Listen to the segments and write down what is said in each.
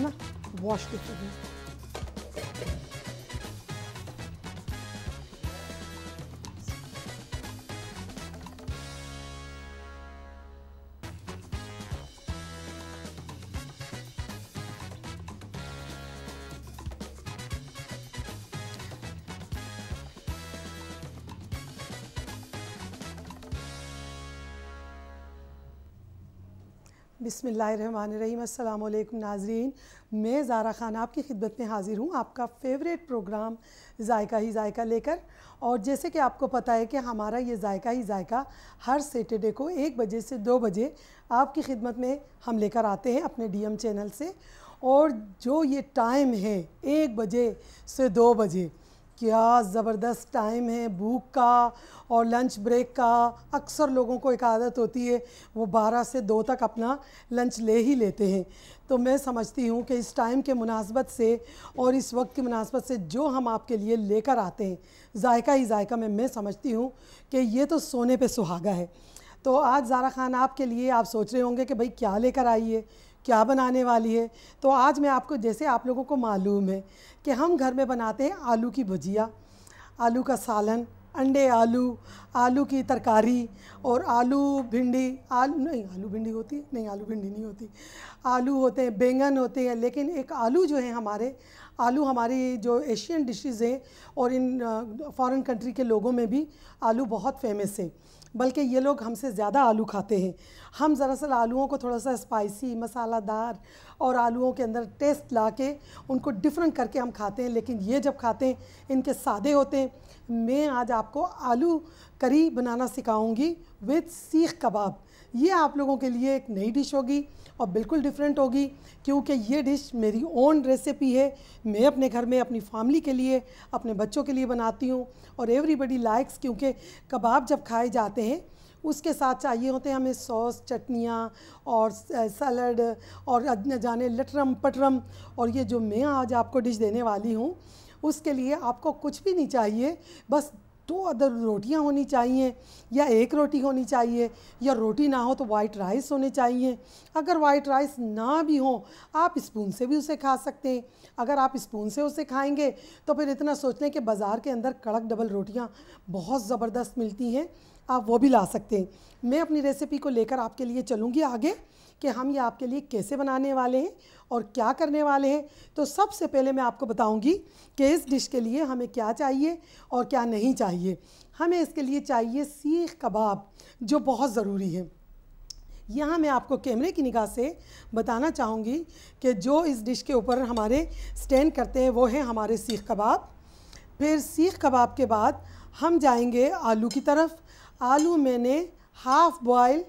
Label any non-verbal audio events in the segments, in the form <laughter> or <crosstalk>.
Ne? Bu açlık dedi. बिसमीम अल्लाम नाजरीन मैं ज़ारा ख़ान आपकी खिदमत में हाज़िर हूँ आपका फेवरेट प्रोग्राम जायका ही जायका लेकर और जैसे कि आपको पता है कि हमारा ये जायका ही जायका हर सैटरडे को एक बजे से दो बजे आपकी खिदमत में हम लेकर आते हैं अपने डी एम चैनल से और जो ये टाइम है एक बजे से दो बजे क्या ज़बरदस्त टाइम है भूख का और लंच ब्रेक का अक्सर लोगों को एक आदत होती है वो 12 से 2 तक अपना लंच ले ही लेते हैं तो मैं समझती हूँ कि इस टाइम के मुनासबत से और इस वक्त की मुनासबत से जो हम आपके लिए लेकर आते हैं जायका ही जायका में मैं समझती हूँ कि ये तो सोने पे सुहागा है तो आज ज़ारा खान आपके लिए आप सोच रहे होंगे कि भाई क्या लेकर आइए क्या बनाने वाली है तो आज मैं आपको जैसे आप लोगों को मालूम है कि हम घर में बनाते हैं आलू की भुजिया आलू का सालन अंडे आलू आलू की तरकारी और आलू भिंडी आलू नहीं आलू भिंडी होती नहीं आलू भिंडी नहीं होती आलू होते हैं बैंगन होते हैं लेकिन एक आलू जो है हमारे आलू हमारी जो एशियन डिशेज़ हैं और इन फॉरेन कंट्री के लोगों में भी आलू बहुत फेमस है बल्कि ये लोग हमसे ज़्यादा आलू खाते हैं हम दरअसल आलूओं को थोड़ा सा स्पाइसी मसालादार और आलूओं के अंदर टेस्ट ला के उनको डिफरेंट करके हम खाते हैं लेकिन ये जब खाते हैं इनके सादे होते हैं मैं आज आपको आलू करी बनाना सिखाऊंगी विथ सीख कबाब ये आप लोगों के लिए एक नई डिश होगी और बिल्कुल डिफरेंट होगी क्योंकि ये डिश मेरी ओन रेसिपी है मैं अपने घर में अपनी फैमिली के लिए अपने बच्चों के लिए बनाती हूँ और एवरीबडी लाइक्स क्योंकि कबाब जब खाए जाते हैं उसके साथ चाहिए होते हैं हमें सॉस चटनियाँ और सलाद और जाने लटरम पटरम और ये जो मैं आज आपको डिश देने वाली हूँ उसके लिए आपको कुछ भी नहीं चाहिए बस दो तो अदर रोटियां होनी चाहिए या एक रोटी होनी चाहिए या रोटी ना हो तो वाइट राइस होने चाहिए अगर वाइट राइस ना भी हो आप स्पून से भी उसे खा सकते हैं अगर आप स्पून से उसे खाएंगे तो फिर इतना सोचने के बाज़ार के अंदर कड़क डबल रोटियां बहुत ज़बरदस्त मिलती हैं आप वो भी ला सकते हैं मैं अपनी रेसिपी को लेकर आपके लिए चलूँगी आगे कि हम ये आपके लिए कैसे बनाने वाले हैं और क्या करने वाले हैं तो सबसे पहले मैं आपको बताऊंगी कि इस डिश के लिए हमें क्या चाहिए और क्या नहीं चाहिए हमें इसके लिए चाहिए सीख कबाब जो बहुत ज़रूरी है यहाँ मैं आपको कैमरे की निगाह से बताना चाहूँगी कि जो इस डिश के ऊपर हमारे स्टैंड करते हैं वो है हमारे सीख कबाब फिर सीख कबाब के बाद हम जाएंगे आलू की तरफ आलू मैंने हाफ़ बॉयल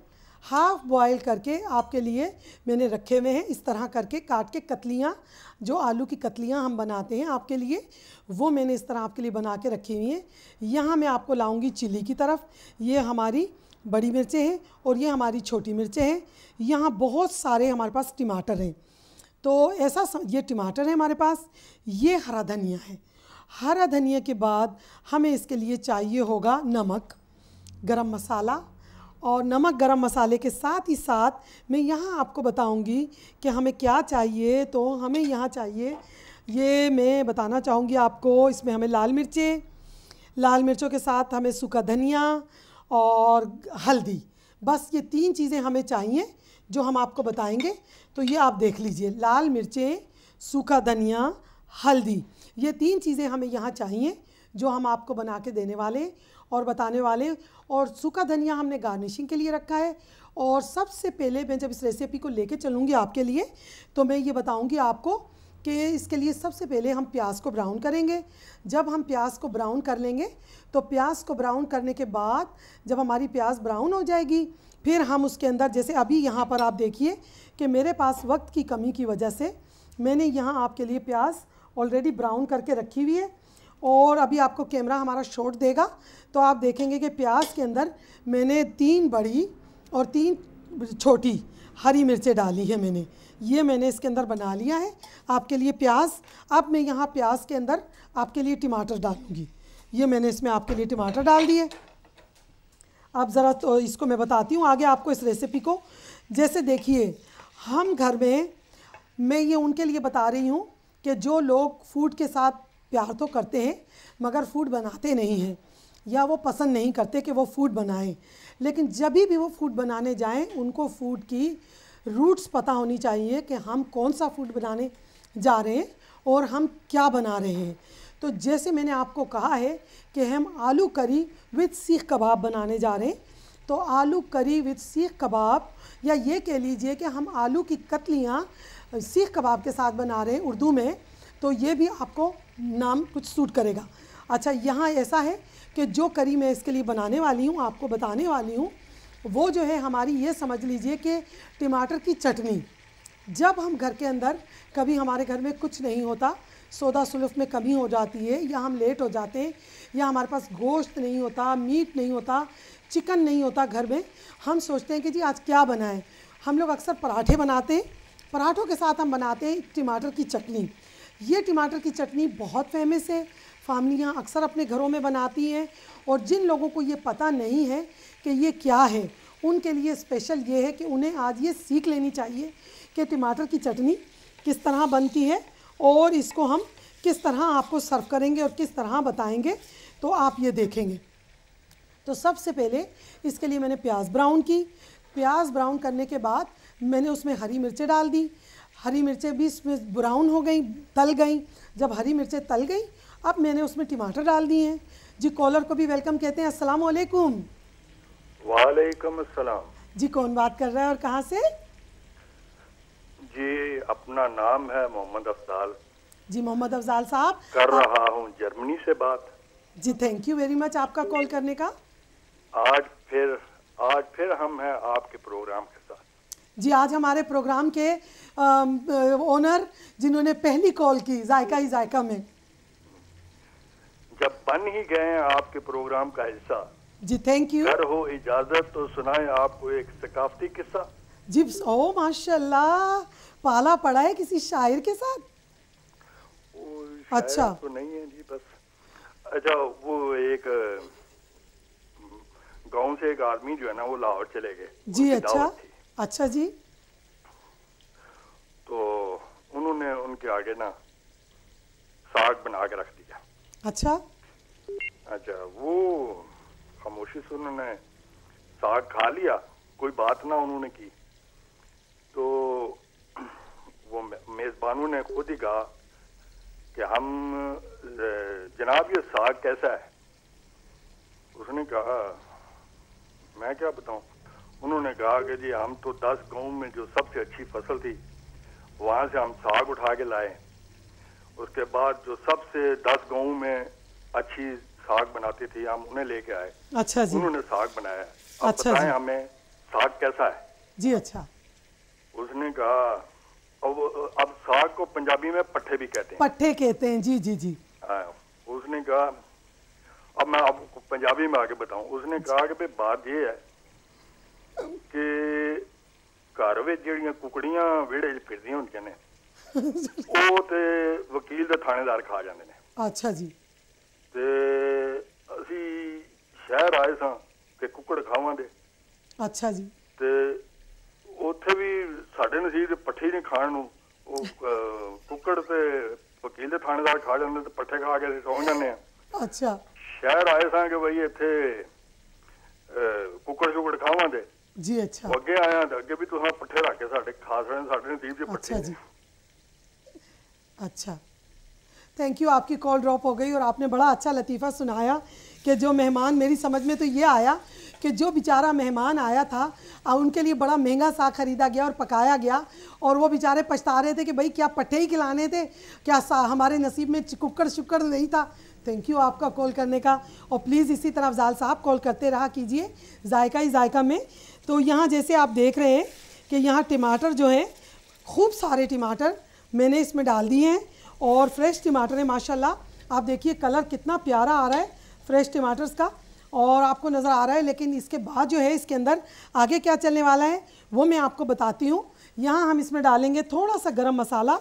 हाफ बॉयल करके आपके लिए मैंने रखे हुए हैं इस तरह करके काट के कतलियाँ जो आलू की कतलियाँ हम बनाते हैं आपके लिए वो मैंने इस तरह आपके लिए बना के रखी हुई हैं यहाँ मैं आपको लाऊंगी चिली की तरफ ये हमारी बड़ी मिर्चें हैं और ये हमारी छोटी मिर्चें हैं यहाँ बहुत सारे हमारे पास टमाटर हैं तो ऐसा ये टमाटर है हमारे पास ये हरा धनिया है हरा धनिया के बाद हमें इसके लिए चाहिए होगा नमक गरम मसाला और नमक गरम मसाले के साथ ही साथ मैं यहाँ आपको बताऊँगी कि हमें क्या चाहिए तो हमें यहाँ चाहिए ये मैं बताना चाहूँगी आपको इसमें हमें लाल मिर्चें लाल मिर्चों के साथ हमें सूखा धनिया और हल्दी बस ये तीन चीज़ें हमें चाहिए जो हम आपको बताएंगे तो ये आप देख लीजिए लाल मिर्चें सूखा धनिया हल्दी ये तीन चीज़ें हमें यहाँ चाहिए जो हम आपको बना के देने वाले और बताने वाले और सूखा धनिया हमने गार्निशिंग के लिए रखा है और सबसे पहले मैं जब इस रेसिपी को लेके चलूँगी आपके लिए तो मैं ये बताऊँगी आपको कि इसके लिए सबसे पहले हम प्याज को ब्राउन करेंगे जब हम प्याज को ब्राउन कर लेंगे तो प्याज को ब्राउन करने के बाद जब हमारी प्याज ब्राउन हो जाएगी फिर हम उसके अंदर जैसे अभी यहाँ पर आप देखिए कि मेरे पास वक्त की कमी की वजह से मैंने यहाँ आपके लिए प्याज ऑलरेडी ब्राउन करके रखी हुई है और अभी आपको कैमरा हमारा शॉट देगा तो आप देखेंगे कि प्याज के अंदर मैंने तीन बड़ी और तीन छोटी हरी मिर्चें डाली है मैंने ये मैंने इसके अंदर बना लिया है आपके लिए प्याज अब मैं यहाँ प्याज के अंदर आपके लिए टमाटर डालूँगी ये मैंने इसमें आपके लिए टमाटर डाल दिए अब ज़रा तो इसको मैं बताती हूँ आगे आपको इस रेसिपी को जैसे देखिए हम घर में मैं ये उनके लिए बता रही हूँ कि जो लोग फूड के साथ प्यार तो करते हैं मगर फूड बनाते नहीं हैं या वो पसंद नहीं करते कि वो फूड बनाएं लेकिन जब भी वो फूड बनाने जाएं उनको फूड की रूट्स पता होनी चाहिए कि हम कौन सा फूड बनाने जा रहे हैं और हम क्या बना रहे हैं तो जैसे मैंने आपको कहा है कि हम आलू करी विथ सीख कबाब बनाने जा रहे हैं तो आलू करी विद सीख कबाब या ये कह लीजिए कि हम आलू की कतलियाँ सीख कबाब के साथ बना रहे हैं उर्दू में तो ये भी आपको नाम कुछ सूट करेगा अच्छा यहाँ ऐसा है कि जो करी मैं इसके लिए बनाने वाली हूँ आपको बताने वाली हूँ वो जो है हमारी ये समझ लीजिए कि टमाटर की चटनी जब हम घर के अंदर कभी हमारे घर में कुछ नहीं होता सौदा सुलफ में कमी हो जाती है या हम लेट हो जाते हैं या हमारे पास गोश्त नहीं होता मीट नहीं होता चिकन नहीं होता घर में हम सोचते हैं कि जी आज क्या बनाएं हम लोग अक्सर पराठे बनाते हैं पराठों के साथ हम बनाते हैं टमाटर की चटनी ये टमाटर की चटनी बहुत फेमस है फैमिलियाँ अक्सर अपने घरों में बनाती हैं और जिन लोगों को ये पता नहीं है कि ये क्या है उनके लिए स्पेशल ये है कि उन्हें आज ये सीख लेनी चाहिए कि टमाटर की चटनी किस तरह बनती है और इसको हम किस तरह आपको सर्व करेंगे और किस तरह बताएंगे तो आप ये देखेंगे तो सबसे पहले इसके लिए मैंने प्याज ब्राउन की प्याज ब्राउन करने के बाद मैंने उसमें हरी मिर्चें डाल दी हरी मिर्चें भी ब्राउन हो गई तल गई जब हरी मिर्चें तल गई अब मैंने उसमें टमाटर डाल दिए हैं जी कॉलर को भी वेलकम कहते हैं असलम वालेकुम अस्सलाम जी कौन बात कर रहा है और कहाँ से जी अपना नाम है मोहम्मद अफजाल जी मोहम्मद अफजाल साहब कर रहा हूँ जर्मनी से बात जी थैंक यू वेरी मच आपका कॉल करने का आज फिर आज फिर हम हैं आपके प्रोग्राम जी आज हमारे प्रोग्राम के ओनर जिन्होंने पहली कॉल की जायका ही जायका में जब बन ही गए हैं आपके प्रोग्राम का हिस्सा जी थैंक यू अगर हो इजाजत तो सुनाए आपको एक सकाफती किस्सा जी ओ माशाल्लाह पाला पड़ा है किसी शायर के साथ शायर अच्छा तो नहीं है जी बस अच्छा वो एक गांव से एक आदमी जो है ना वो लाहौर चले गए जी अच्छा अच्छा जी तो उन्होंने उनके आगे ना साग बना के रख दिया अच्छा अच्छा वो खामोशी से उन्होंने साग खा लिया कोई बात ना उन्होंने की तो वो मेज़बानों ने खुद ही कहा कि हम जनाब ये साग कैसा है उसने कहा मैं क्या बताऊं उन्होंने कहा कि जी हम तो दस गांव में जो सबसे अच्छी फसल थी वहाँ से हम साग उठा के लाए उसके बाद जो सबसे दस गांव में अच्छी साग बनाती थी हम उन्हें लेके आए अच्छा जी उन्होंने साग बनाया अब अच्छा बताएं हमें साग कैसा है जी अच्छा उसने कहा अब अब साग को पंजाबी में पट्ठे भी कहते हैं पट्ठे कहते हैं जी जी जी आ, हाँ, उसने कहा अब मैं आपको पंजाबी में आके बताऊं उसने कहा कि भाई बात ये है ਕਿ ਘਰ ਵਿੱਚ ਜਿਹੜੀਆਂ ਕੁਕੜੀਆਂ ਵਿਹੜੇ 'ਚ ਫਿਰਦੀਆਂ ਹੁੰਦੀਆਂ ਨੇ ਉਹ ਤੇ ਵਕੀਲ ਦੇ ਥਾਣੇਦਾਰ ਖਾ ਜਾਂਦੇ ਨੇ ਅੱਛਾ ਜੀ ਤੇ ਅਸੀਂ ਸ਼ਹਿਰ ਆਏ ਸਾਂ ਕਿ ਕੁਕੜ ਖਾਵਾਂਗੇ ਅੱਛਾ ਜੀ ਤੇ ਉੱਥੇ ਵੀ ਸਾਡੇ ਨਸੀਬ ਪੱਠੇ ਨਹੀਂ ਖਾਣ ਨੂੰ ਉਹ ਕੁਕੜ ਤੇ ਵਕੀਲ ਦੇ ਥਾਣੇਦਾਰ ਖਾ ਜਾਂਦੇ ਤੇ ਪੱਠੇ ਖਾ ਕੇ ਸੌਂ ਜਾਂਦੇ ਆ ਅੱਛਾ ਸ਼ਹਿਰ ਆਏ ਸਾਂ ਕਿ ਭਈ ਇੱਥੇ ਕੁਕੜ ਸ਼ੁਕੜ ਖਾਵਾਂਗੇ जी अच्छा ਅੱਗੇ ਆਇਆ ਅੱਗੇ ਵੀ ਤੁਸੀਂ ਪੱਠੇ ਰੱਖ ਕੇ ਸਾਡੇ ਖਾਸ ਨੇ ਸਾਡੇ ਨਦੀਪ ਜੀ ਪੱਠੇ ਅੱਛਾ ਜੀ अच्छा थैंक यू अच्छा। आपकी कॉल ड्रॉप हो गई और आपने बड़ा अच्छा लतीफ़ा सुनाया कि जो मेहमान मेरी समझ में तो ये आया कि जो बेचारा मेहमान आया था और उनके लिए बड़ा महंगा साग ख़रीदा गया और पकाया गया और वो बेचारे पछता रहे थे कि भाई क्या पट्टे ही खिलाने थे क्या सा हमारे नसीब में कुकर शुक्कर नहीं था थैंक यू आपका कॉल करने का और प्लीज़ इसी तरह अफजाल साहब कॉल करते रहा कीजिए जायका ही जायका में तो यहाँ जैसे आप देख रहे हैं कि यहाँ टमाटर जो है खूब सारे टमाटर मैंने इसमें डाल दिए हैं और फ्रेश टमाटर है माशाल्लाह आप देखिए कलर कितना प्यारा आ रहा है फ्रेश टमाटर्स का और आपको नज़र आ रहा है लेकिन इसके बाद जो है इसके अंदर आगे क्या चलने वाला है वो मैं आपको बताती हूँ यहाँ हम इसमें डालेंगे थोड़ा सा गर्म मसाला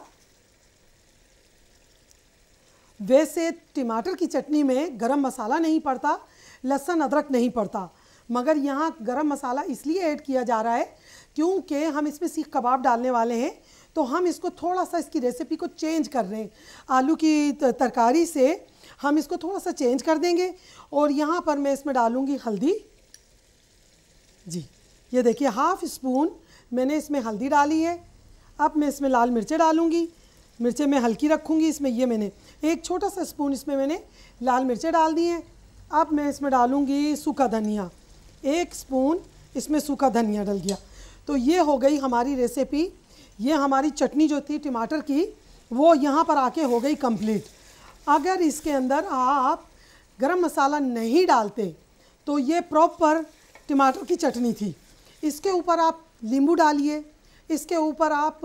वैसे टमाटर की चटनी में गरम मसाला नहीं पड़ता लहसुन अदरक नहीं पड़ता मगर यहाँ गरम मसाला इसलिए ऐड किया जा रहा है क्योंकि हम इसमें सीख कबाब डालने वाले हैं तो हम इसको थोड़ा सा इसकी रेसिपी को चेंज कर रहे हैं आलू की तरकारी से हम इसको थोड़ा सा चेंज कर देंगे और यहाँ पर मैं इसमें डालूँगी हल्दी जी ये देखिए हाफ़ स्पून मैंने इसमें हल्दी डाली है अब मैं इसमें लाल मिर्चें डालूँगी मिर्चें मैं हल्की रखूँगी इसमें ये मैंने एक छोटा सा स्पून इसमें मैंने लाल मिर्चें डाल दी हैं अब मैं इसमें डालूँगी सूखा धनिया एक स्पून इसमें सूखा धनिया डल गया तो ये हो गई हमारी रेसिपी ये हमारी चटनी जो थी टमाटर की वो यहाँ पर आके हो गई कंप्लीट अगर इसके अंदर आप गरम मसाला नहीं डालते तो ये प्रॉपर टमाटर की चटनी थी इसके ऊपर आप नींबू डालिए इसके ऊपर आप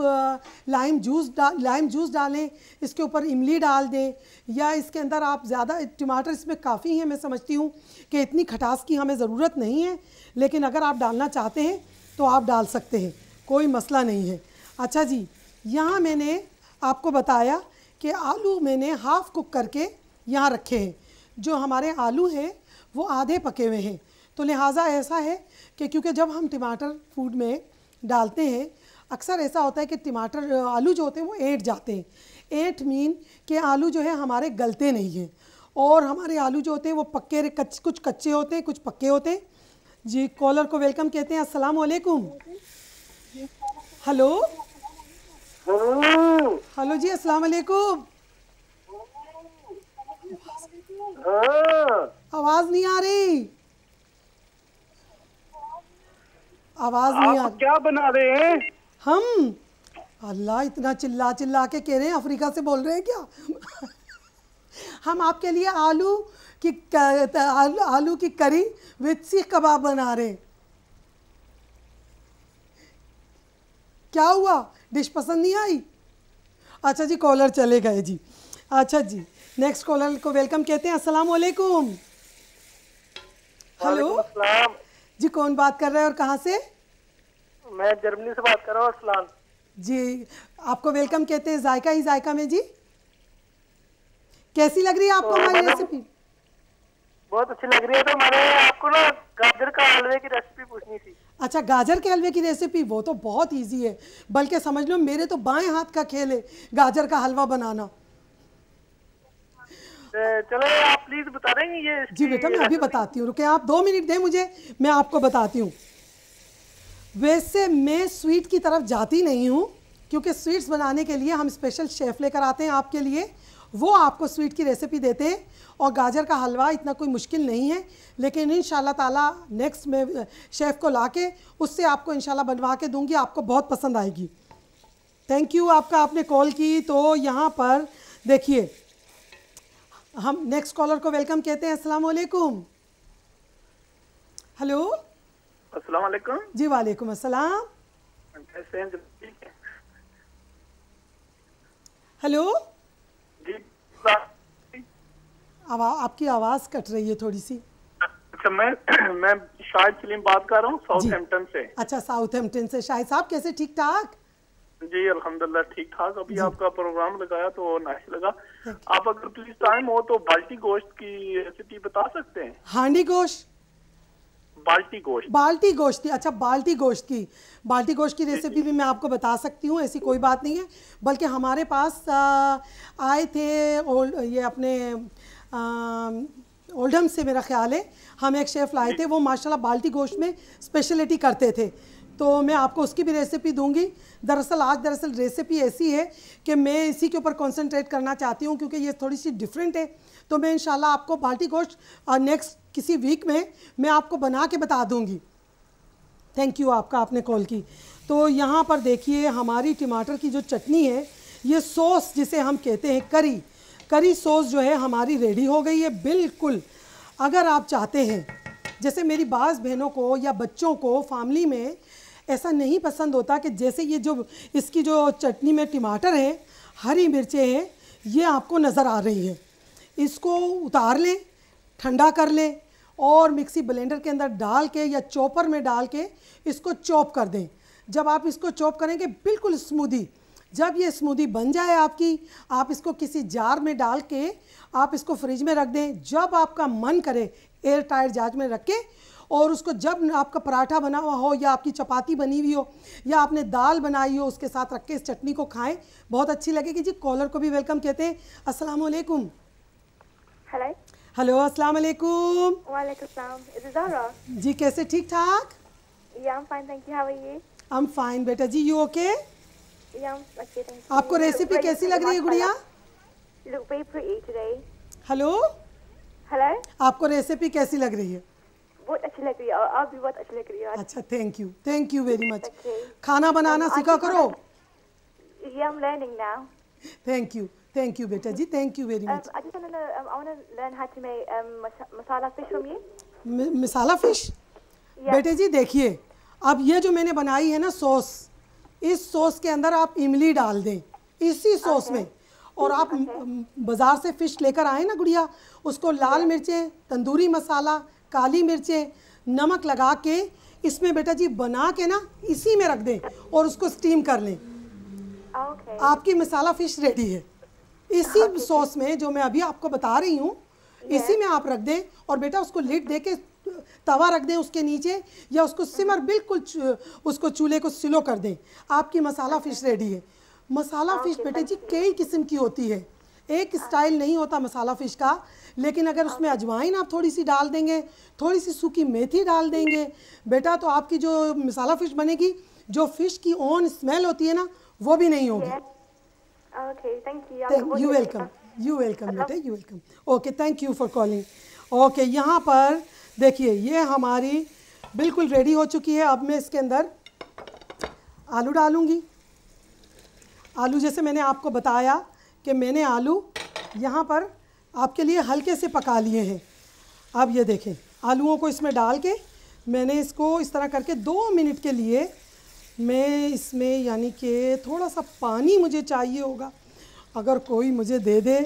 लाइम जूस डाल लाइम जूस डालें इसके ऊपर इमली डाल दें या इसके अंदर आप ज़्यादा टमाटर इसमें काफ़ी हैं मैं समझती हूँ कि इतनी खटास की हमें ज़रूरत नहीं है लेकिन अगर आप डालना चाहते हैं तो आप डाल सकते हैं कोई मसला नहीं है अच्छा जी यहाँ मैंने आपको बताया कि आलू मैंने हाफ़ कुक करके यहाँ रखे हैं जो हमारे आलू हैं वो आधे पके हुए हैं तो लिहाजा ऐसा है कि क्योंकि जब हम टमाटर फूड में डालते हैं अक्सर ऐसा होता है कि टमाटर आलू जो होते हैं वो ऐंठ जाते हैं ऐंठ मीन के आलू जो है हमारे गलते नहीं हैं और हमारे आलू जो होते हैं वो पक्के कच, कुछ कच्चे होते हैं कुछ पक्के होते हैं जी कॉलर को वेलकम कहते हैं असलम वालेकुम हेलो हेलो जी अस्सलाम वालेकुम आवाज नहीं आ रही आवाज नहीं आ रही क्या बना रहे हैं हम अल्लाह इतना चिल्ला चिल्ला के कह रहे हैं अफ्रीका से बोल रहे हैं क्या हम आपके लिए आलू की आलू, आलू की करी विथ सीख कबाब बना रहे हैं क्या हुआ डिश पसंद नहीं आई अच्छा जी कॉलर चले गए जी अच्छा जी नेक्स्ट कॉलर को वेलकम कहते हैं अस्सलाम वालेकुम हेलो जी कौन बात कर रहे हैं और कहाँ से मैं जर्मनी से बात कर रहा हूँ असलान जी आपको वेलकम कहते हैं जायका ही जायका में जी कैसी लग रही है आपको तो हमारी रेसिपी मतलब बहुत अच्छी लग रही है तो हमारे आपको ना गाजर का हलवे की रेसिपी पूछनी थी अच्छा गाजर के हलवे की रेसिपी वो तो बहुत इजी है बल्कि समझ लो मेरे तो बाएं हाथ का खेल है गाजर का हलवा बनाना तो चलो आप प्लीज बता देंगे ये जी बेटा मैं अभी बताती हूँ रुके आप दो मिनट दें मुझे मैं आपको बताती हूँ वैसे मैं स्वीट की तरफ जाती नहीं हूँ क्योंकि स्वीट्स बनाने के लिए हम स्पेशल शेफ़ लेकर आते हैं आपके लिए वो आपको स्वीट की रेसिपी देते हैं और गाजर का हलवा इतना कोई मुश्किल नहीं है लेकिन इन ताला नेक्स्ट में शेफ़ को ला के उससे आपको इन बनवा के दूँगी आपको बहुत पसंद आएगी थैंक यू आपका आपने कॉल की तो यहाँ पर देखिए हम नेक्स्ट कॉलर को वेलकम कहते हैं असलकुम हेलो अस्सलाम वालेकुम जी वालेकुम अस्सलाम कैसे हैं हेलो जी आवा, आपकी आवाज कट रही है थोड़ी सी अच्छा मैं मैं शाहिद सलीम बात कर रहा हूँ साउथ हेम्पटन से अच्छा साउथ हेम्पटन से शाहिद साहब कैसे ठीक ठाक जी अल्हम्दुलिल्लाह ठीक ठाक अभी आपका प्रोग्राम लगाया तो नाइस लगा आप अगर प्लीज टाइम हो तो बाल्टी गोश्त की रेसिपी बता सकते हैं हांडी गोश्त बाल्टी गोश्त बाल्टी गोश्त की अच्छा बाल्टी गोश्त की बाल्टी गोश्त की रेसिपी भी मैं आपको बता सकती हूँ ऐसी कोई बात नहीं है बल्कि हमारे पास आए थे ये अपने ओल्डम से मेरा ख्याल है हम एक शेफ़ लाए थे वो माशाल्लाह बाल्टी गोश्त में स्पेशलिटी करते थे तो मैं आपको उसकी भी रेसिपी दूंगी दरअसल आज दरअसल रेसिपी ऐसी है कि मैं इसी के ऊपर कंसंट्रेट करना चाहती हूँ क्योंकि ये थोड़ी सी डिफरेंट है तो मैं इन आपको बाल्टी गोश्त नेक्स्ट किसी वीक में मैं आपको बना के बता दूँगी थैंक यू आपका आपने कॉल की तो यहाँ पर देखिए हमारी टमाटर की जो चटनी है ये सॉस जिसे हम कहते हैं करी करी सॉस जो है हमारी रेडी हो गई है बिल्कुल अगर आप चाहते हैं जैसे मेरी बाज़ बहनों को या बच्चों को फैमिली में ऐसा नहीं पसंद होता कि जैसे ये जो इसकी जो चटनी में टमाटर है हरी मिर्चें हैं ये आपको नज़र आ रही है इसको उतार लें ठंडा कर लें और मिक्सी ब्लेंडर के अंदर डाल के या चॉपर में डाल के इसको चॉप कर दें जब आप इसको चॉप करेंगे बिल्कुल स्मूदी जब ये स्मूदी बन जाए आपकी आप इसको किसी जार में डाल के आप इसको फ्रिज में रख दें जब आपका मन करे एयर टायर जार में रख के और उसको जब आपका पराठा बना हुआ हो या आपकी चपाती बनी हुई हो या आपने दाल बनाई हो उसके साथ रख के इस चटनी को खाएं बहुत अच्छी लगेगी जी कॉलर को भी वेलकम कहते हैं अस्सलाम वालेकुम हेलो हेलो अस्सलाम वालेकुम जी कैसे ठीक ठाक हम फाइन बेटा जी यू ओके आपको रेसिपी कैसी लग रही है गुड़िया हेलो हेलो आपको रेसिपी कैसी लग रही है बहुत अच्छी लग रही है आप भी बहुत अच्छी लग रही है अच्छा thank you thank you very much खाना तो बनाना सीखा तो करो ये हम learning now thank you Thank you, Beta ji. Thank you very much. Um, I just want to know, um, I want to learn how to um, बेटे जी देखिए अब ये जो मैंने बनाई है ना सॉस इस सॉस के अंदर आप इमली डाल दें इसी सॉस okay. में और आप okay. बाज़ार से फ़िश लेकर आए ना गुड़िया उसको लाल मिर्चें तंदूरी मसाला काली मिर्चें नमक लगा के इसमें बेटा जी बना के ना इसी में रख दें और उसको स्टीम कर लें okay. आपकी मसाला फिश रेडी है इसी okay. सॉस में जो मैं अभी आपको बता रही हूँ yes. इसी में आप रख दें और बेटा उसको लिट दे के तवा रख दें उसके नीचे या उसको सिमर mm-hmm. बिल्कुल उसको चूल्हे को स्लो कर दें आपकी मसाला फिश रेडी है मसाला okay. फिश बेटा जी कई किस्म की होती है एक स्टाइल नहीं होता मसाला फ़िश का लेकिन अगर उसमें हाँ। अजवाइन आप थोड़ी सी डाल देंगे थोड़ी सी सूखी मेथी डाल देंगे बेटा तो आपकी जो मसाला फ़िश बनेगी जो फ़िश की ओन स्मेल होती है ना वो भी नहीं होगी यू वेलकम यू वेलकम बेटे you welcome okay thank you for calling okay यहाँ पर देखिए ये हमारी बिल्कुल रेडी हो चुकी है अब मैं इसके अंदर आलू डालूंगी आलू जैसे मैंने आपको बताया कि मैंने आलू यहाँ पर आपके लिए हल्के से पका लिए हैं अब ये देखें आलूओं को इसमें डाल के मैंने इसको इस तरह करके दो मिनट के लिए मैं इसमें यानी कि थोड़ा सा पानी मुझे चाहिए होगा अगर कोई मुझे दे दे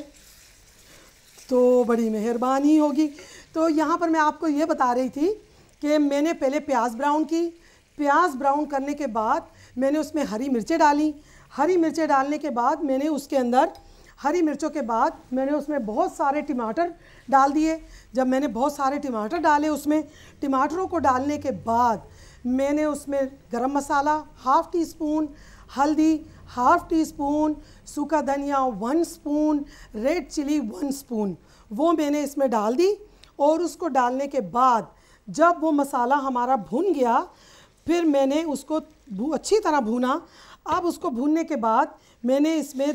तो बड़ी मेहरबानी होगी तो यहाँ पर मैं आपको ये बता रही थी कि मैंने पहले प्याज ब्राउन की प्याज ब्राउन करने के बाद मैंने उसमें हरी मिर्चें डाली हरी मिर्चें डालने के बाद मैंने उसके अंदर हरी मिर्चों के बाद मैंने उसमें बहुत सारे टमाटर डाल दिए जब मैंने बहुत सारे टमाटर डाले उसमें टमाटरों को डालने के बाद मैंने उसमें garam masala half teaspoon हल्दी हाफ़ टी स्पून सूखा धनिया one spoon red chilli one spoon वो मैंने इसमें डाल दी और उसको डालने के बाद जब वो मसाला हमारा भुन गया फिर मैंने उसको अच्छी तरह भुना अब उसको भूनने के बाद मैंने इसमें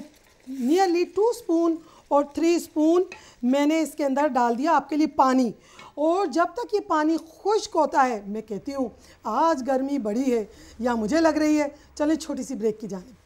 नियरली टू स्पून और थ्री स्पून मैंने इसके अंदर डाल दिया आपके लिए पानी और जब तक ये पानी खुश्क होता है मैं कहती हूँ आज गर्मी बड़ी है या मुझे लग रही है चलें छोटी सी ब्रेक की जाने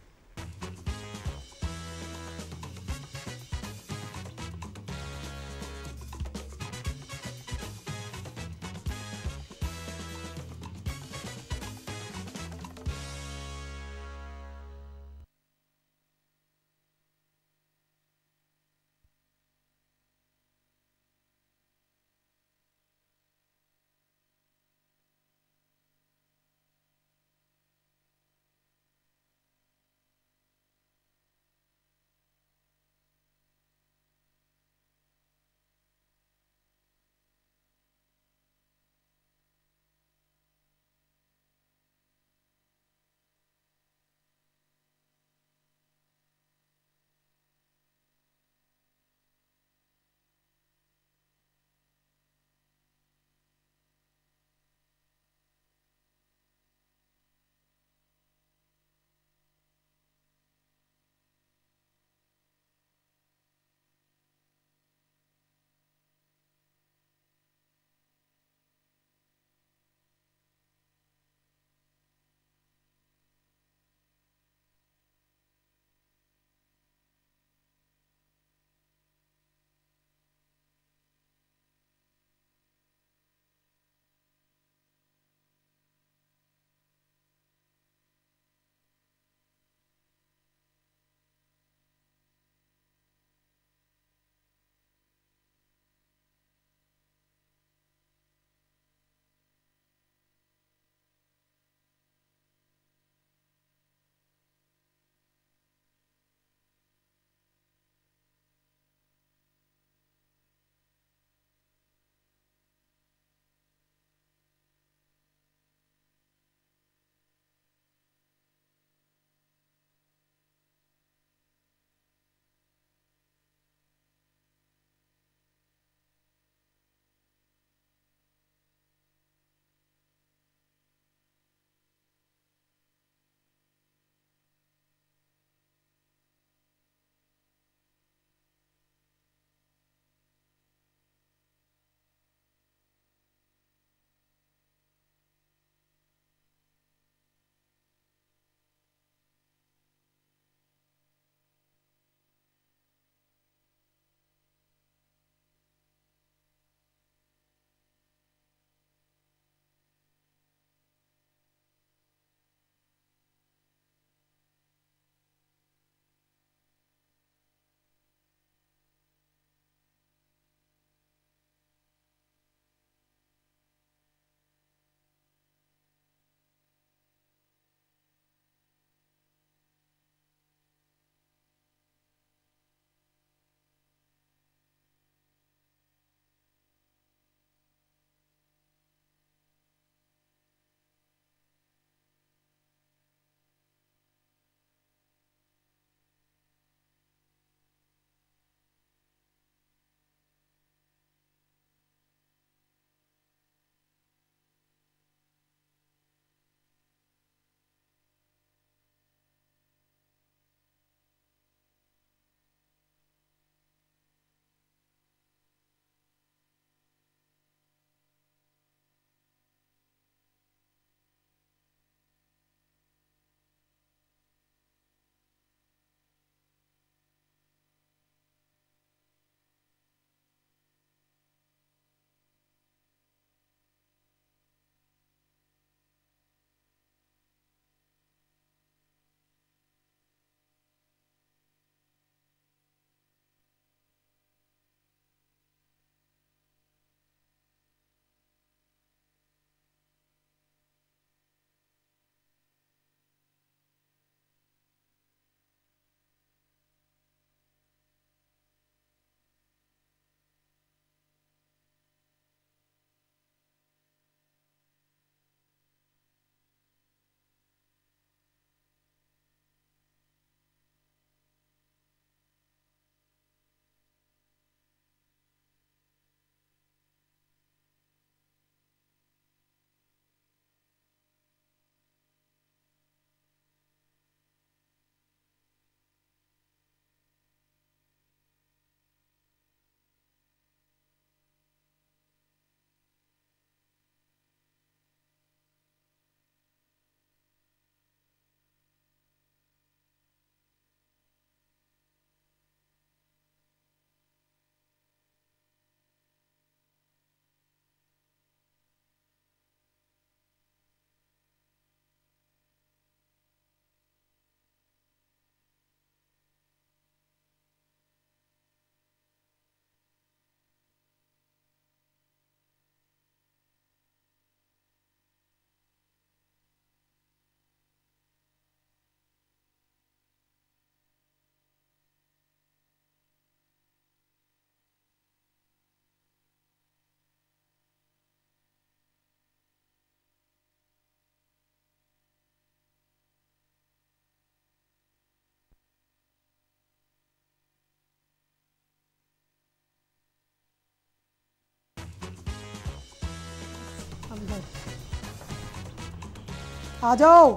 आ जाओ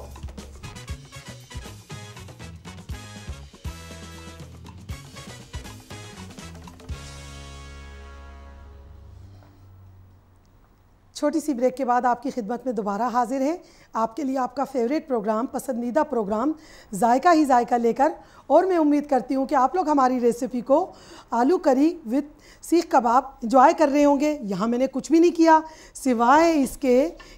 छोटी सी ब्रेक के बाद आपकी खिदमत में दोबारा हाजिर हैं आपके लिए आपका फेवरेट प्रोग्राम पसंदीदा प्रोग्राम जायका ही जायका लेकर और मैं उम्मीद करती हूँ कि आप लोग हमारी रेसिपी को आलू करी विथ सीख कबाब इंजॉय कर रहे होंगे यहाँ मैंने कुछ भी नहीं किया सिवाय इसके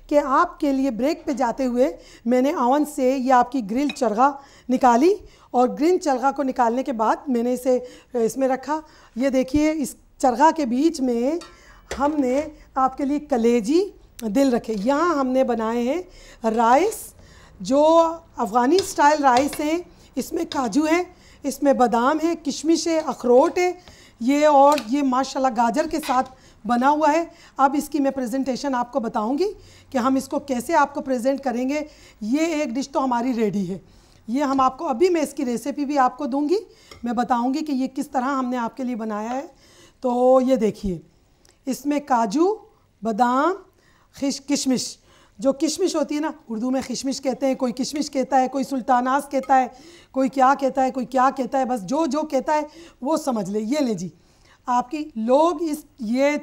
कि आपके लिए ब्रेक पे जाते हुए मैंने ओवन से ये आपकी ग्रिल चरगा निकाली और ग्रीन चरगा को निकालने के बाद मैंने इसे इसमें रखा ये देखिए इस चरगा के बीच में हमने आपके लिए कलेजी दिल रखे यहाँ हमने बनाए हैं राइस जो अफ़गानी स्टाइल राइस है इसमें काजू है इसमें बादाम है किशमिश है अखरोट है ये और ये माशाल्लाह गाजर के साथ बना हुआ है अब इसकी मैं प्रेजेंटेशन आपको बताऊंगी कि हम इसको कैसे आपको प्रेजेंट करेंगे ये एक डिश तो हमारी रेडी है ये हम आपको अभी मैं इसकी रेसिपी भी आपको दूंगी मैं बताऊंगी कि ये किस तरह हमने आपके लिए बनाया है तो ये देखिए इसमें काजू बादाम खिश किशमिश जो किशमिश होती है ना उर्दू में किशमिश कहते हैं कोई किशमिश कहता है कोई सुल्तानास कहता है कोई क्या कहता है कोई क्या कहता है बस जो जो कहता है वो समझ ले ये ले जी आपकी लोग इस ये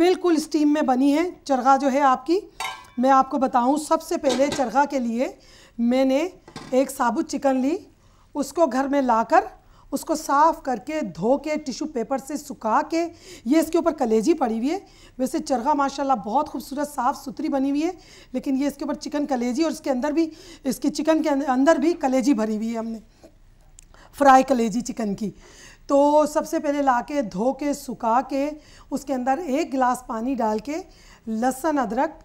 बिल्कुल स्टीम में बनी है चरगा जो है आपकी मैं आपको बताऊं सबसे पहले चरगा के लिए मैंने एक साबुत चिकन ली उसको घर में लाकर उसको साफ़ करके धो के टिश्यू पेपर से सुखा के ये इसके ऊपर कलेजी पड़ी हुई है वैसे चरखा माशाल्लाह बहुत खूबसूरत साफ़ सुथरी बनी हुई है लेकिन ये इसके ऊपर चिकन कलेजी और इसके अंदर भी इसकी चिकन के अंदर भी कलेजी भरी हुई है हमने फ्राई कलेजी चिकन की तो सबसे पहले ला के धो के सुखा के उसके अंदर एक गिलास पानी डाल के लहसुन अदरक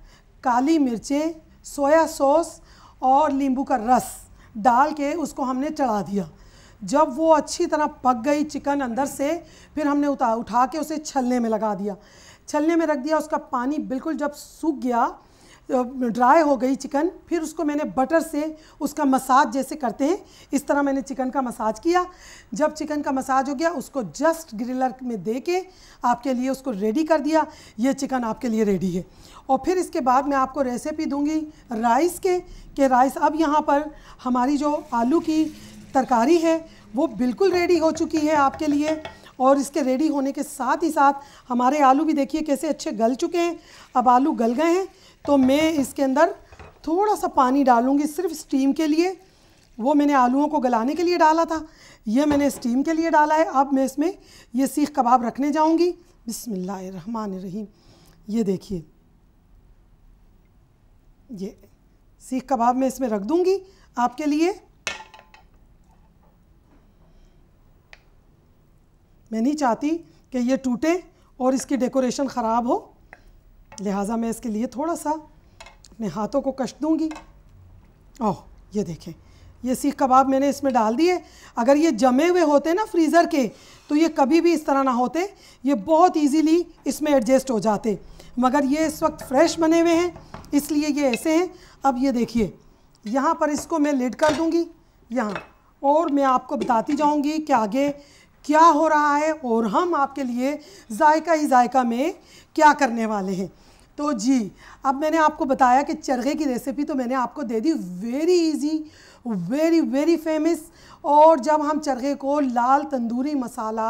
काली मिर्चें सोया सॉस और नींबू का रस डाल के उसको हमने चढ़ा दिया जब वो अच्छी तरह पक गई चिकन अंदर से फिर हमने उठा उठा के उसे छलने में लगा दिया छलने में रख दिया उसका पानी बिल्कुल जब सूख गया ड्राई हो गई चिकन फिर उसको मैंने बटर से उसका मसाज जैसे करते हैं इस तरह मैंने चिकन का मसाज किया जब चिकन का मसाज हो गया उसको जस्ट ग्रिलर में दे के आपके लिए उसको रेडी कर दिया ये चिकन आपके लिए रेडी है और फिर इसके बाद मैं आपको रेसिपी दूंगी राइस के कि राइस अब यहाँ पर हमारी जो आलू की तरकारी है वो बिल्कुल रेडी हो चुकी है आपके लिए और इसके रेडी होने के साथ ही साथ हमारे आलू भी देखिए कैसे अच्छे गल चुके हैं अब आलू गल गए हैं तो मैं इसके अंदर थोड़ा सा पानी डालूँगी सिर्फ स्टीम के लिए वो मैंने आलूओं को गलाने के लिए डाला था ये मैंने स्टीम के लिए डाला है अब मैं इसमें ये सीख कबाब रखने जाऊँगी रहीम ये देखिए ये सीख कबाब मैं इसमें रख दूँगी आपके लिए मैं नहीं चाहती कि ये टूटे और इसकी डेकोरेशन ख़राब हो लिहाजा मैं इसके लिए थोड़ा सा अपने हाथों को कष्ट दूँगी ओह ये देखें ये सीख कबाब मैंने इसमें डाल दिए अगर ये जमे हुए होते ना फ्रीज़र के तो ये कभी भी इस तरह ना होते ये बहुत इजीली इसमें एडजस्ट हो जाते मगर ये इस वक्त फ्रेश बने हुए हैं इसलिए ये ऐसे हैं अब ये देखिए यहाँ पर इसको मैं लिड कर दूँगी यहाँ और मैं आपको बताती जाऊँगी कि आगे क्या हो रहा है और हम आपके लिए जायका ही जायका में क्या करने वाले हैं तो जी अब मैंने आपको बताया कि चरगे की रेसिपी तो मैंने आपको दे दी very easy very very famous और जब हम चरगे को लाल तंदूरी मसाला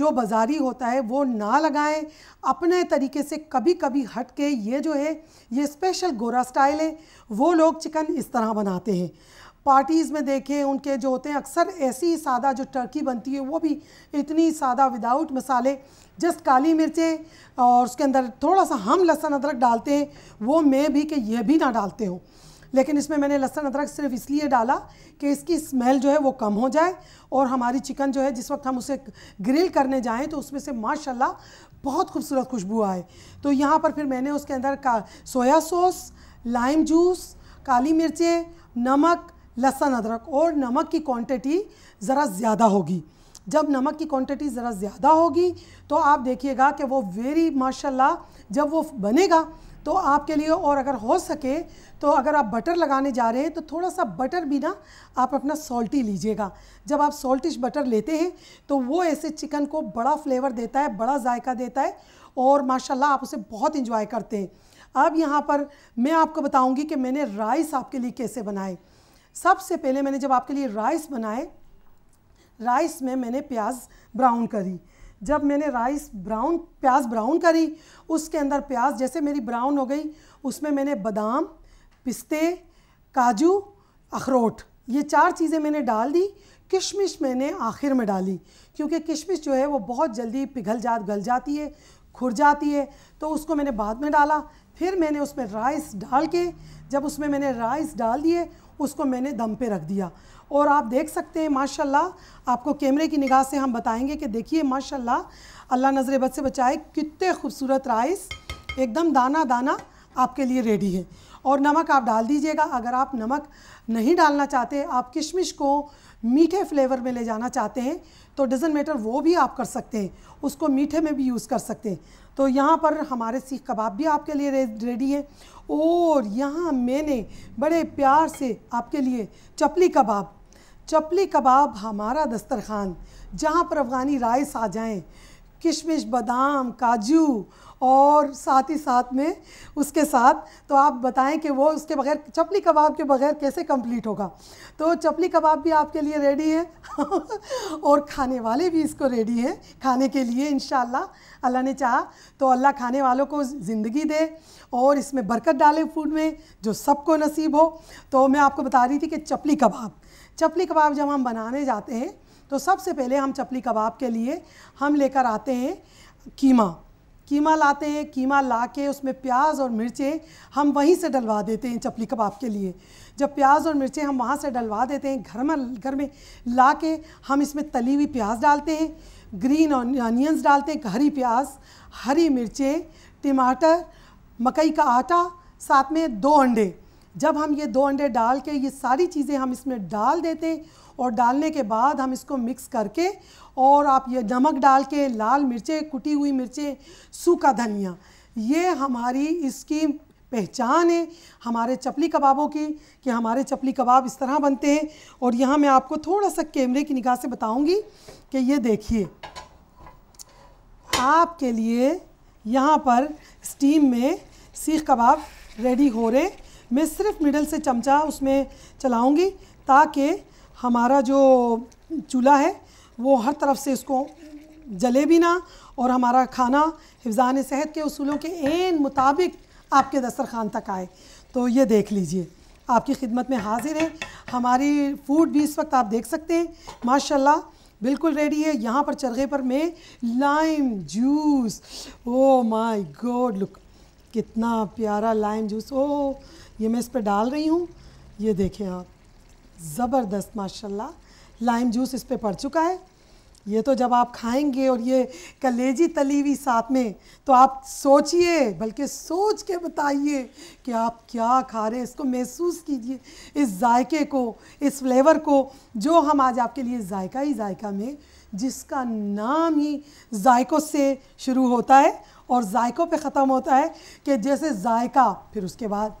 जो बाज़ारी होता है वो ना लगाएं अपने तरीके से कभी कभी हट के ये जो है ये स्पेशल गोरा स्टाइल है वो लोग चिकन इस तरह बनाते हैं पार्टीज़ में देखें उनके जो होते हैं अक्सर ऐसी सादा जो टर्की बनती है वो भी इतनी सादा विदाउट मसाले जस्ट काली मिर्चें और उसके अंदर थोड़ा सा हम लहसन अदरक डालते हैं वो मैं भी कि यह भी ना डालते हो लेकिन इसमें मैंने लहसन अदरक सिर्फ इसलिए डाला कि इसकी स्मेल जो है वो कम हो जाए और हमारी चिकन जो है जिस वक्त हम उसे ग्रिल करने जाएं तो उसमें से माशाल्लाह बहुत खूबसूरत खुशबू आए तो यहाँ पर फिर मैंने उसके अंदर का सोया सॉस लाइम जूस काली मिर्चें नमक लहसन अदरक और नमक की क्वांटिटी ज़रा ज़्यादा होगी जब नमक की क्वांटिटी ज़रा ज़्यादा होगी तो आप देखिएगा कि वो वेरी माशाल्लाह जब वो बनेगा तो आपके लिए और अगर हो सके तो अगर आप बटर लगाने जा रहे हैं तो थोड़ा सा बटर भी ना आप अपना सॉल्टी लीजिएगा जब आप सॉल्टिश बटर लेते हैं तो वो ऐसे चिकन को बड़ा फ्लेवर देता है बड़ा जायका देता है और माशाल्लाह आप उसे बहुत इंजॉय करते हैं अब यहाँ पर मैं आपको बताऊँगी कि मैंने राइस आपके लिए कैसे बनाए सबसे पहले मैंने जब आपके लिए राइस बनाए राइस में मैंने प्याज ब्राउन करी जब मैंने राइस ब्राउन प्याज ब्राउन करी उसके अंदर प्याज जैसे मेरी ब्राउन हो गई उसमें मैंने बादाम पिस्ते काजू अखरोट ये चार चीज़ें मैंने डाल दी किशमिश मैंने आखिर में डाली क्योंकि किशमिश जो है वो बहुत जल्दी पिघल जा गल जाती है खुर जाती है तो उसको मैंने बाद में डाला फिर मैंने उसमें राइस डाल के जब उसमें मैंने राइस डाल दिए उसको मैंने दम पे रख दिया और आप देख सकते हैं माशाल्लाह आपको कैमरे की निगाह से हम बताएंगे कि देखिए माशाल्लाह अल्लाह नजर बद से बचाए कितने खूबसूरत राइस एकदम दाना दाना आपके लिए रेडी है और नमक आप डाल दीजिएगा अगर आप नमक नहीं डालना चाहते आप किशमिश को मीठे फ्लेवर में ले जाना चाहते हैं तो डज़न मेटर वो भी आप कर सकते हैं उसको मीठे में भी यूज़ कर सकते हैं तो यहाँ पर हमारे सीख कबाब भी आपके लिए रेडी है और यहाँ मैंने बड़े प्यार से आपके लिए चपली कबाब चपली कबाब हमारा दस्तरखान जहाँ पर अफ़गानी राइस आ जाएँ किशमिश बादाम काजू और साथ ही साथ में उसके साथ तो आप बताएं कि वो उसके बगैर चपली कबाब के बगैर कैसे कंप्लीट होगा तो चपली कबाब भी आपके लिए रेडी है <laughs> और खाने वाले भी इसको रेडी है खाने के लिए इन अल्लाह ने चाहा तो अल्लाह खाने वालों को ज़िंदगी दे और इसमें बरकत डालें फूड में जो सबको नसीब हो तो मैं आपको बता रही थी कि चपली कबाब चपली कबाब जब हम बनाने जाते हैं तो सबसे पहले हम चपली कबाब के लिए हम लेकर आते हैं कीमा कीमा लाते हैं कीमा ला के उसमें प्याज और मिर्चें हम वहीं से डलवा देते हैं चपली कबाब के लिए जब प्याज और मिर्चें हम वहाँ से डलवा देते हैं घर में घर में ला के हम इसमें तली हुई प्याज डालते हैं ग्रीन ऑनियंस डालते हैं हरी प्याज हरी मिर्चें टमाटर मकई का आटा साथ में दो अंडे जब हम ये दो अंडे डाल के ये सारी चीज़ें हम इसमें डाल देते और डालने के बाद हम इसको मिक्स करके और आप ये नमक डाल के लाल मिर्चें कुटी हुई मिर्चें सूखा धनिया ये हमारी इसकी पहचान है हमारे चपली कबाबों की कि हमारे चपली कबाब इस तरह बनते हैं और यहाँ मैं आपको थोड़ा सा कैमरे की निगाह से बताऊँगी कि ये देखिए आपके लिए यहाँ पर स्टीम में सीख कबाब रेडी हो रहे मैं सिर्फ मिडल से चमचा उसमें चलाऊंगी ताकि हमारा जो चूल्हा है वो हर तरफ से इसको जले भी ना और हमारा खाना हिफान सेहत के असूलों के एन मुताबिक आपके दस्तरखान तक आए तो ये देख लीजिए आपकी खिदमत में हाजिर है हमारी फूड भी इस वक्त आप देख सकते हैं माशाल्लाह बिल्कुल रेडी है यहाँ पर चरगे पर मैं lime juice oh my god look कितना प्यारा लाइम जूस ओ ये मैं इस पर डाल रही हूँ ये देखें आप ज़बरदस्त माशाल्लाह लाइम जूस इस पर पड़ चुका है ये तो जब आप खाएंगे और ये कलेजी तली हुई साथ में तो आप सोचिए बल्कि सोच के बताइए कि आप क्या खा रहे हैं इसको महसूस कीजिए इस जायके को इस फ्लेवर को जो हम आज आपके लिए जायका ही जायका में जिसका नाम ही जायकों से शुरू होता है और जायकों पे ख़त्म होता है कि जैसे जायका फिर उसके बाद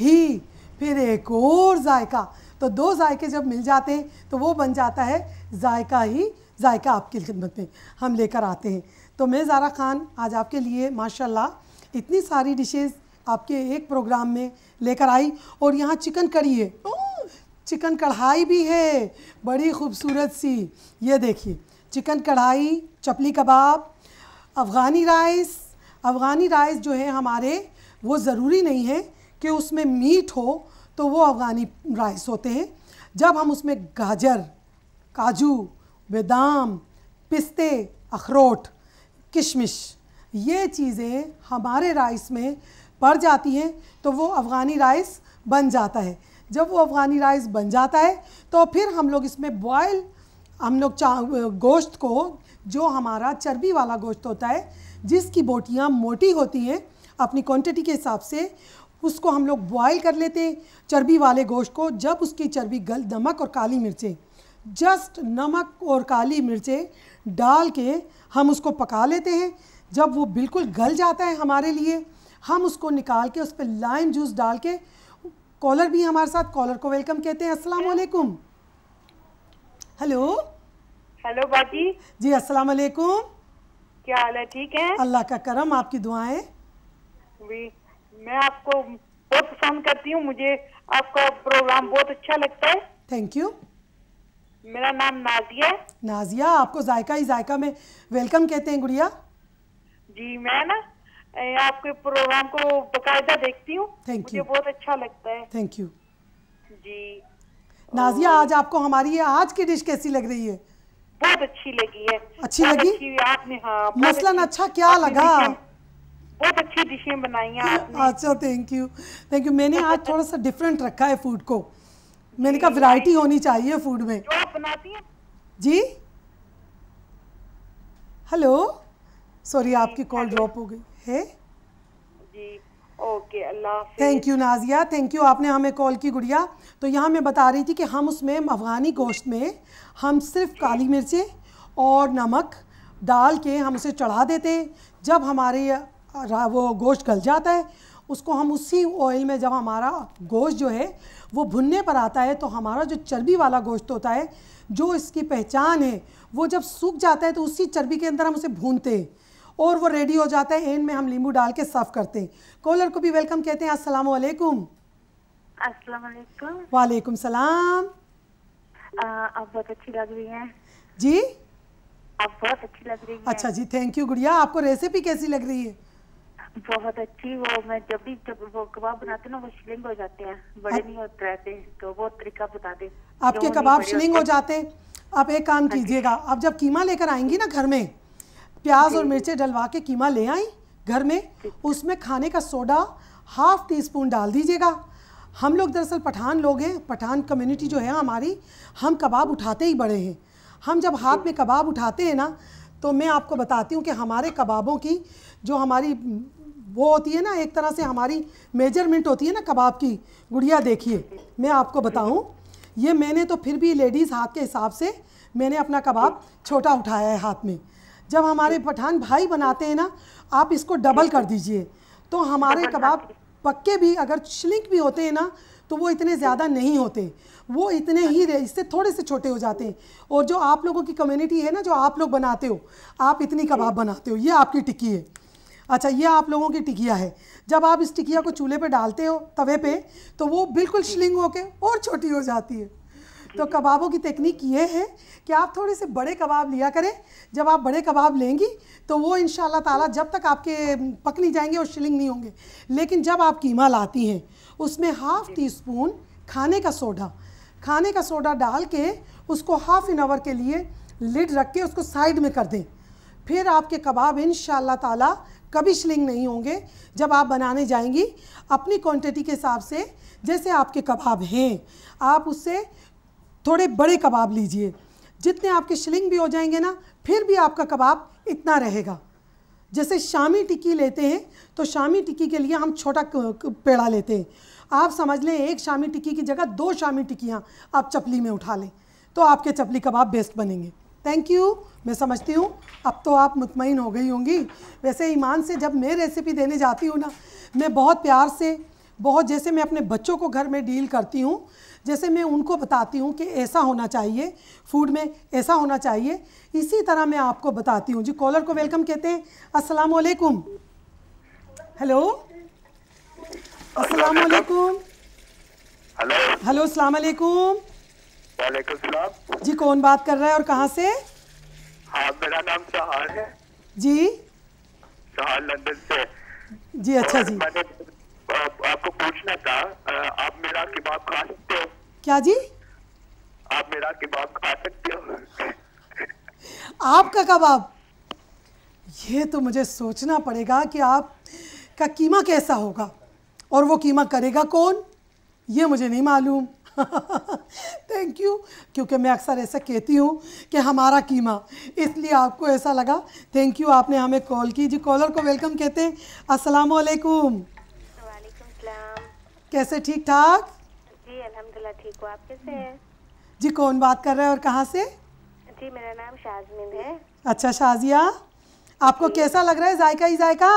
ही फिर एक और जायका तो दो जायके जब मिल जाते हैं तो वो बन जाता है जायका ही जायका आपकी खिदमत में हम लेकर आते हैं तो मैं ज़ारा ख़ान आज आपके लिए माशाल्लाह इतनी सारी डिशेज़ आपके एक प्रोग्राम में लेकर आई और यहाँ चिकन कड़ी है चिकन कढ़ाई भी है बड़ी खूबसूरत सी ये देखिए चिकन कढ़ाई चपली कबाब अफ़गानी राइस अफ़गानी राइस जो है हमारे वो ज़रूरी नहीं है कि उसमें मीट हो तो वो अफ़गानी राइस होते हैं जब हम उसमें गाजर काजू बादाम पिस्ते अखरोट किशमिश ये चीज़ें हमारे राइस में पड़ जाती हैं तो वो अफ़गानी राइस बन जाता है जब वो अफ़गानी राइस बन जाता है तो फिर हम लोग इसमें बॉयल हम लोग चा गोश्त को जो हमारा चर्बी वाला गोश्त होता है जिसकी बोटियाँ मोटी होती हैं अपनी क्वांटिटी के हिसाब से उसको हम लोग बॉयल कर लेते हैं चर्बी वाले गोश्त को जब उसकी चर्बी गल नमक और काली मिर्चें जस्ट नमक और काली मिर्चें डाल के हम उसको पका लेते हैं जब वो बिल्कुल गल जाता है हमारे लिए हम उसको निकाल के उस पर लाइम जूस डाल के कॉलर भी हमारे साथ कॉलर को वेलकम कहते हैं अस्सलाम वालेकुम हेलो हेलो बाजी जी अस्सलाम वालेकुम क्या हाल है ठीक है अल्लाह का करम आपकी दुआएं मैं आपको बहुत पसंद करती हूँ मुझे आपका प्रोग्राम बहुत अच्छा लगता है थैंक यू मेरा नाम नाजिया नाजिया आपको जायका ही जायका में वेलकम कहते हैं गुड़िया जी मैं ना आपके प्रोग्राम को बकायदा देखती हूँ मुझे you. बहुत अच्छा लगता है थैंक यू जी नाजिया आज आपको हमारी आज की डिश कैसी लग रही है बहुत अच्छी लगी है अच्छी लगी अच्छी आपने हाँ मसलन अच्छा क्या लगा बहुत अच्छी डिशें बनाई हैं अच्छा थैंक यू थैंक यू मैंने आज थोड़ा सा डिफरेंट रखा है फूड को मैंने कहा वैरायटी होनी चाहिए फूड में जो आप बनाती हैं जी हेलो सॉरी आपकी कॉल ड्रॉप हो गई है जी ओके अल्लाह thank you Nazia thank you आपने हमें कॉल की गुड़िया तो यहाँ मैं बता रही थी कि हम उसमें अफ़गानी गोश्त में हम सिर्फ काली मिर्चें और नमक डाल के हम उसे चढ़ा देते हैं जब हमारे वो गोश्त गल जाता है उसको हम उसी ऑयल में जब हमारा गोश्त जो है वो भुनने पर आता है तो हमारा जो चर्बी वाला गोश्त होता है जो इसकी पहचान है वो जब सूख जाता है तो उसी चर्बी के अंदर हम उसे भूनते हैं और वो रेडी हो जाता है एंड में हम नींबू डाल के सर्व करते हैं कॉलर को भी वेलकम कहते हैं असलम वालेकुम वालेकुम सलाम आप बहुत अच्छी लग रही हैं जी आप बहुत अच्छी लग रही हैं अच्छा जी थैंक यू गुड़िया आपको रेसिपी कैसी लग रही है बहुत अच्छी वो मैं जब भी जब वो कबाब बनाते ना वो शिलिंग हो जाते हैं बड़े नहीं होते रहते तो वो तरीका बता दे आपके कबाब शिलिंग हो जाते आप एक काम हाँ कीजिएगा आप जब कीमा लेकर आएंगी ना घर में प्याज और मिर्चें डलवा के कीमा ले आई घर में उसमें खाने का सोडा हाफ टी स्पून डाल दीजिएगा हम लोग दरअसल पठान लोग हैं पठान कम्युनिटी जो है हमारी हम कबाब उठाते ही बड़े हैं हम जब हाथ में कबाब उठाते हैं ना तो मैं आपको बताती हूँ कि हमारे कबाबों की जो हमारी वो होती है ना एक तरह से हमारी मेजरमेंट होती है ना कबाब की गुड़िया देखिए मैं आपको बताऊं ये मैंने तो फिर भी लेडीज़ हाथ के हिसाब से मैंने अपना कबाब छोटा उठाया है हाथ में जब हमारे पठान भाई बनाते हैं ना आप इसको डबल कर दीजिए तो हमारे कबाब पक्के भी अगर श्लिंक भी होते हैं ना तो वो इतने ज़्यादा नहीं होते वो इतने ही इससे थोड़े से छोटे हो जाते हैं और जो आप लोगों की कम्युनिटी है ना जो आप लोग बनाते हो आप इतनी कबाब बनाते हो ये आपकी टिक्की है अच्छा ये आप लोगों की टिकिया है जब आप इस टिकिया को चूल्हे पे डालते हो तवे पे तो वो बिल्कुल श्लिंग होके और छोटी हो जाती है तो कबाबों की तकनीक ये है कि आप थोड़े से बड़े कबाब लिया करें जब आप बड़े कबाब लेंगी तो वो इन ताला जब तक आपके पक नहीं जाएंगे और शिलिंग नहीं होंगे लेकिन जब आप कीमा लाती हैं उसमें हाफ़ टी स्पून खाने का सोडा खाने का सोडा डाल के उसको हाफ़ एन आवर के लिए लिड रख के उसको साइड में कर दें फिर आपके कबाब इन ताला कभी श्लिंग नहीं होंगे जब आप बनाने जाएंगी अपनी क्वांटिटी के हिसाब से जैसे आपके कबाब हैं आप उससे थोड़े बड़े कबाब लीजिए जितने आपके शिलिंग भी हो जाएंगे ना फिर भी आपका कबाब इतना रहेगा जैसे शामी टिक्की लेते हैं तो शामी टिक्की के लिए हम छोटा पेड़ा लेते हैं आप समझ लें एक शामी टिक्की की जगह दो शामी टिक्कियाँ आप चपली में उठा लें तो आपके चपली कबाब बेस्ट बनेंगे थैंक यू मैं समझती हूँ अब तो आप मुतमिन हो गई होंगी वैसे ईमान से जब मैं रेसिपी देने जाती हूँ ना मैं बहुत प्यार से बहुत जैसे मैं अपने बच्चों को घर में डील करती हूँ जैसे मैं उनको बताती हूँ कि ऐसा होना चाहिए फूड में ऐसा होना चाहिए इसी तरह मैं आपको बताती हूँ जी कॉलर को वेलकम कहते हैं अस्सलाम वालेकुम हेलो अस्सलाम वालेकुम हेलो हेलो अस्सलाम वालेकुम वालेकुम सलाम जी कौन बात कर रहे हैं और कहाँ से हाँ मेरा नाम सहार है जी सहार लंदन से जी अच्छा जी मैंने आपको पूछना था आप मेरा किबाब खा सकते हो क्या जी आप मेरा किबाब खा सकते हो आपका कबाब ये तो मुझे सोचना पड़ेगा कि आप का कीमा कैसा होगा और वो कीमा करेगा कौन ये मुझे नहीं मालूम थैंक <laughs> यू क्योंकि मैं अक्सर ऐसा कहती हूँ कि हमारा कीमा इसलिए आपको ऐसा लगा थैंक यू आपने हमें कॉल की जी कॉलर को वेलकम कहते हैं अस्सलाम वालेकुम कैसे ठीक ठाक जी अल्हम्दुलिल्लाह ठीक हो आप कैसे हैं जी कौन बात कर रहे हैं और कहाँ से जी मेरा नाम शाजमिन है अच्छा शाजिया आपको कैसा लग रहा है जायका ही जायका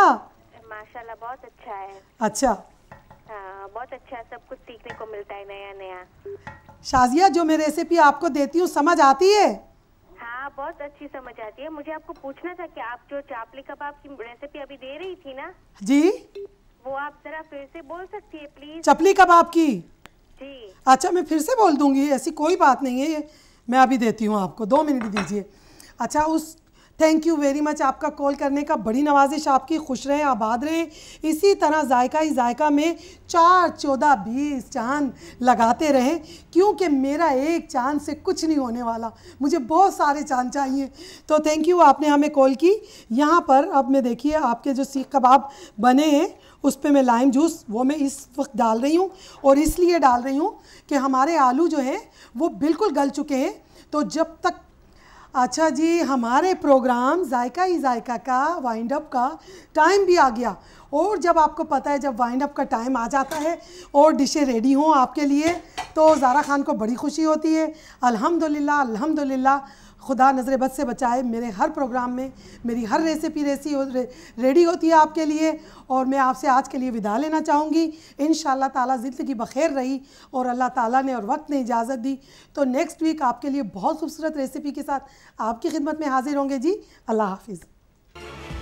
माशाल्लाह बहुत अच्छा है अच्छा हाँ, बहुत अच्छा सब कुछ सीखने को मिलता है नया नया शाजिया जो मैं रेसिपी आपको देती हूँ समझ आती है हाँ बहुत अच्छी समझ आती है मुझे आपको पूछना था कि आप जो चापली कबाब की रेसिपी अभी दे रही थी ना जी वो आप जरा फिर से बोल सकती है प्लीज चपली कबाब की जी अच्छा मैं फिर से बोल दूंगी ऐसी कोई बात नहीं है मैं अभी देती हूँ आपको दो मिनट दीजिए अच्छा उस थैंक यू वेरी मच आपका कॉल करने का बड़ी नवाजिश आपकी खुश रहें आबाद रहें इसी तरह जायका ही जायका में चार चौदह बीस चांद लगाते रहें क्योंकि मेरा एक चांद से कुछ नहीं होने वाला मुझे बहुत सारे चांद चाहिए तो थैंक यू आपने हमें कॉल की यहाँ पर अब मैं देखिए आपके जो सीख कबाब बने हैं उस पर मैं लाइम जूस वो मैं इस वक्त डाल रही हूँ और इसलिए डाल रही हूँ कि हमारे आलू जो है वो बिल्कुल गल चुके हैं तो जब तक अच्छा जी हमारे प्रोग्राम जायका ही जायका का वाइंड अप का टाइम भी आ गया और जब आपको पता है जब वाइंड अप का टाइम आ जाता है और डिशें रेडी हों आपके लिए तो ज़ारा खान को बड़ी खुशी होती है अल्हम्दुलिल्लाह अल्हम्दुलिल्लाह खुदा नज़र बद से बचाए मेरे हर प्रोग्राम में मेरी हर रेसिपी रेसी हो, रे, रेडी होती है आपके लिए और मैं आपसे आज के लिए विदा लेना चाहूँगी इन ताला ज़िंदगी बखेर रही और अल्लाह ताला ने और वक्त ने इजाज़त दी तो नेक्स्ट वीक आपके लिए बहुत खूबसूरत रेसिपी के साथ आपकी खिदमत में हाजिर होंगे जी अल्लाह हाफिज़